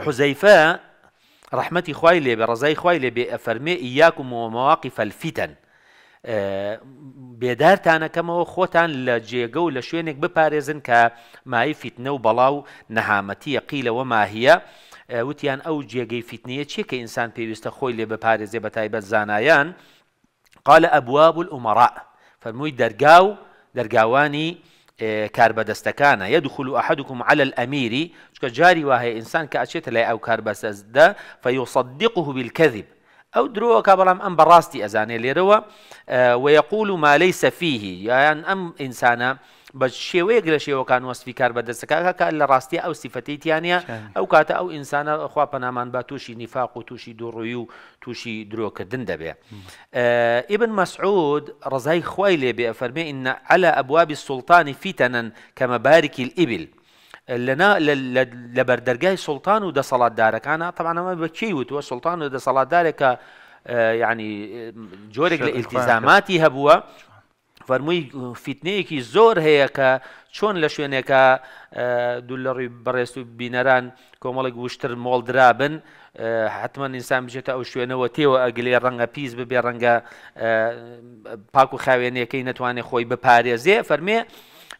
حذيفه رحمتي خوای لێبێ ڕزای خوای إياكم ومواقف الفتن آه، بێدارتانەکەمەوە خۆتان لە جێگە خوتان لجيقو لشوينك بباريزن كما هي فتنة وبلاو نهامتي قيل وما هي وتيان او جێگەی فیتنیە تشيك انسان في خۆی لێ بباريزي بتايب تایبەت قال ابواب الأمراء فەرمووی درقاو درقاواني کاربەدەستەکانە يدخل أحدكم على الأمير چکە جاری وهەیە ئینسان کە ئەچێتە لای ئەو کاربەسەزدا فيصدقه بالكذب أو دروا بەڵام أم براستي أزاني لێرەوە آه، ويقول ما ليس فيه يعني أم إنسانا بە شێوەیەک لە شێوەکان وەسفی کار بەدەستەکەکە لە او ئەو سیفەتیتیانە ئەو کاتە ئەو ئینسانە خوا پەنامان بە تووشی نیفاق و تووشی دوڕووی و تووشی درۆکردن دەبێ اه، ئیبن مەسعود ڕزای خی لێبێ فەرمێ ئینە ئەلە ئەبوابی سوڵتانی فیتەنەن کەمە بارێکی ئیبل. لەنا لە بەردەرگای سلتان و دەسەڵاتدارەکانە تەوانەمە بەچی وتوە سلتان و دەسەڵاتدارێکە اه، ینی جۆرێک لە فەرمووی فیتنەیەکی زۆر هەیە کە چۆن لە شوێنێکە دوولەڕی بەڕێست و بینەران کۆمەڵێک گوشتر مۆڵدرابن حتمما ئینسان بچێتە ئەو شوێنەوە تێوە ئەگلێ ڕەنگە پیس ببێ ڕەنگە پاک و خاوێنەکەی نتوانێت خۆی بپارێزێ فەرمێ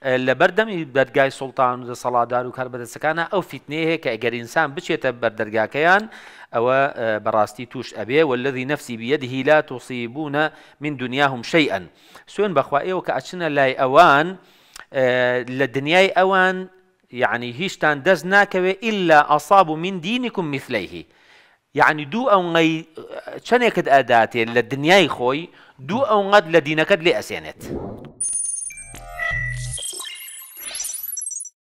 لە سلطان و صلادار و سەڵادار و که اگر انسان بچه تا بچێتە کهان او براستی توش ئەبێ والذی نفسی بەدهی لا تصیبون من دنیاهم شەیئەن سوێن بەخوایەوە کە ئەچنە لای اوان لە اوان يعني یعنی هیچتان دەست ناکەوێ ئللا ئەصاب من دينكم مثليه يعني دو او غي ئەداتێت لە دنیای خۆی دوو ئەو قەت لە دینەکەت